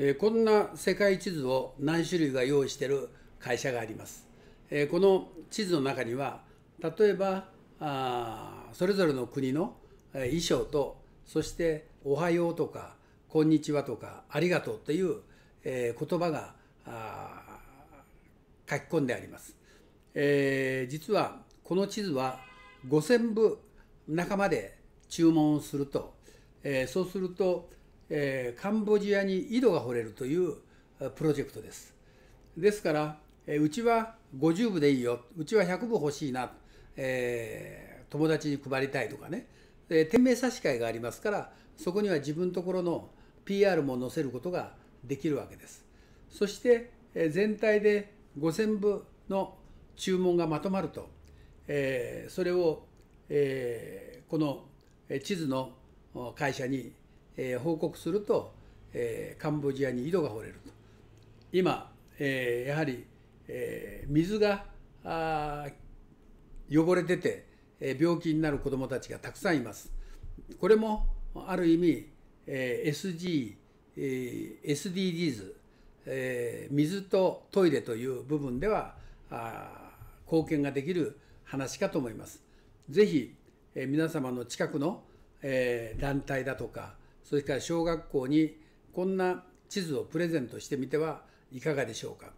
えこんな世界地図を何種類が用意している会社があります。えこの地図の中には例えばあそれぞれの国の衣装とそして「おはよう」とか「こんにちは」とか「ありがとう」という、え言葉が書き込んであります。え実はこの地図は5,000部仲間で注文をすると、えそうするとえー、カンボジアに井戸が掘れるというプロジェクトです。ですから、えー、うちは50部でいいよ、うちは100部欲しいな、えー、友達に配りたいとかね、えー、店名差し替えがありますから、そこには自分のところの PR も載せることができるわけです。そして、えー、全体で5000部の注文がまとまると、えー、それを、えー、この地図の会社にえー、報告すると、えー、カンボジアに井戸が掘れると今、えー、やはり、えー、水があ汚れてて、えー、病気になる子どもたちがたくさんいますこれもある意味、えー、SG、え SDGs、えー、水とトイレという部分ではあ貢献ができる話かと思います。ぜひ、えー、皆様の近くの、えー、団体だとか、それから小学校にこんな地図をプレゼントしてみてはいかがでしょうか。